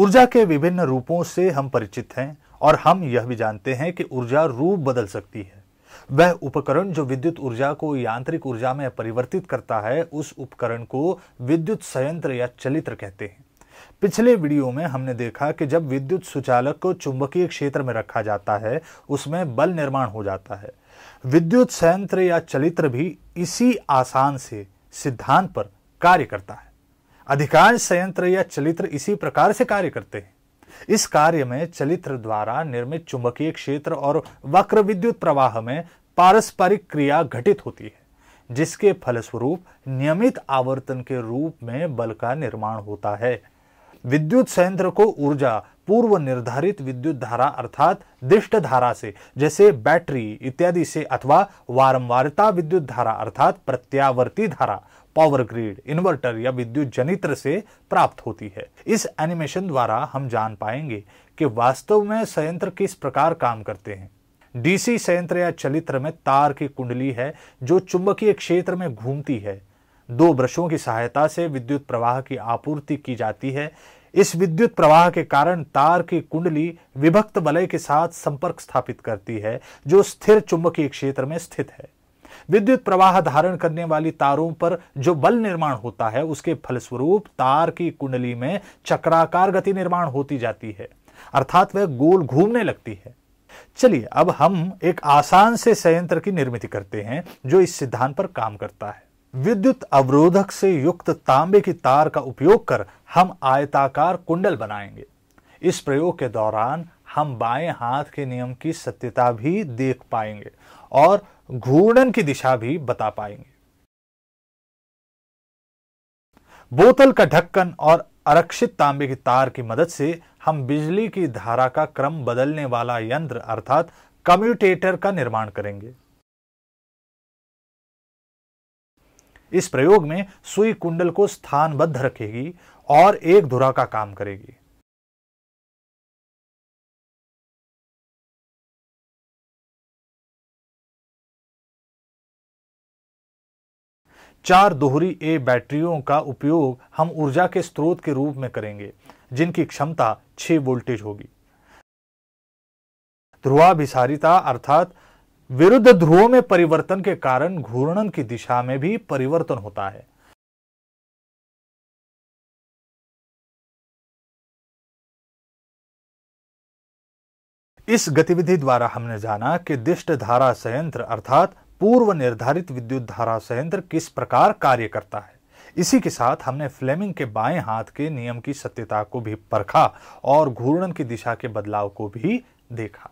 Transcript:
ऊर्जा के विभिन्न रूपों से हम परिचित हैं और हम यह भी जानते हैं कि ऊर्जा रूप बदल सकती है वह उपकरण जो विद्युत ऊर्जा को यांत्रिक ऊर्जा में परिवर्तित करता है उस उपकरण को विद्युत संयंत्र या चलित्र कहते हैं पिछले वीडियो में हमने देखा कि जब विद्युत सुचालक को चुंबकीय क्षेत्र में रखा जाता है उसमें बल निर्माण हो जाता है विद्युत संयंत्र या चलित्र भी इसी आसान से सिद्धांत पर कार्य करता है अधिकांश संयंत्र या चलित्र इसी प्रकार से कार्य करते हैं इस कार्य में चलित्र द्वारा निर्मित चुंबकीय क्षेत्र और वक्र विद्युत प्रवाह में पारस्परिक क्रिया घटित होती है जिसके फलस्वरूप नियमित आवर्तन के रूप में बल का निर्माण होता है विद्युत संयंत्र को ऊर्जा पूर्व निर्धारित विद्युत धारा अर्थात दिष्ट धारा से जैसे बैटरी इत्यादि से अथवा वारंवारता विद्युत धारा अर्थात प्रत्यावर्ती धारा पावर ग्रिड इन्वर्टर या विद्युत जनित्र से प्राप्त होती है इस एनिमेशन द्वारा हम जान पाएंगे कि वास्तव में संयंत्र किस प्रकार काम करते हैं डीसी संयंत्र या चलित्र में तार की कुंडली है जो चुंबकीय क्षेत्र में घूमती है दो ब्रशों की सहायता से विद्युत प्रवाह की आपूर्ति की जाती है इस विद्युत प्रवाह के कारण तार की कुंडली विभक्त वलय के साथ संपर्क स्थापित करती है जो स्थिर चुंबकीय क्षेत्र में स्थित है विद्युत प्रवाह धारण करने वाली तारों पर जो बल निर्माण होता है उसके फलस्वरूप तार की कुंडली में चक्राकार गति निर्माण होती जाती है अर्थात वह गोल घूमने लगती है चलिए अब हम एक आसान से संयंत्र की निर्मित करते हैं जो इस सिद्धांत पर काम करता है विद्युत अवरोधक से युक्त तांबे की तार का उपयोग कर हम आयताकार कुंडल बनाएंगे इस प्रयोग के दौरान हम बाएं हाथ के नियम की सत्यता भी देख पाएंगे और घूर्णन की दिशा भी बता पाएंगे बोतल का ढक्कन और आरक्षित तांबे की तार की मदद से हम बिजली की धारा का क्रम बदलने वाला यंत्र अर्थात कम्यूटेटर का निर्माण करेंगे इस प्रयोग में सुई कुंडल को स्थानबद्ध रखेगी और एक धुरा का काम करेगी चार दोहरी ए बैटरियों का उपयोग हम ऊर्जा के स्रोत के रूप में करेंगे जिनकी क्षमता 6 वोल्टेज होगी ध्रुवाभिसारिता अर्थात विरुद्ध ध्रुवों में परिवर्तन के कारण घूर्णन की दिशा में भी परिवर्तन होता है इस गतिविधि द्वारा हमने जाना कि दिष्ट धारा संयंत्र अर्थात पूर्व निर्धारित विद्युत धारा संयंत्र किस प्रकार कार्य करता है इसी के साथ हमने फ्लेमिंग के बाएं हाथ के नियम की सत्यता को भी परखा और घूर्णन की दिशा के बदलाव को भी देखा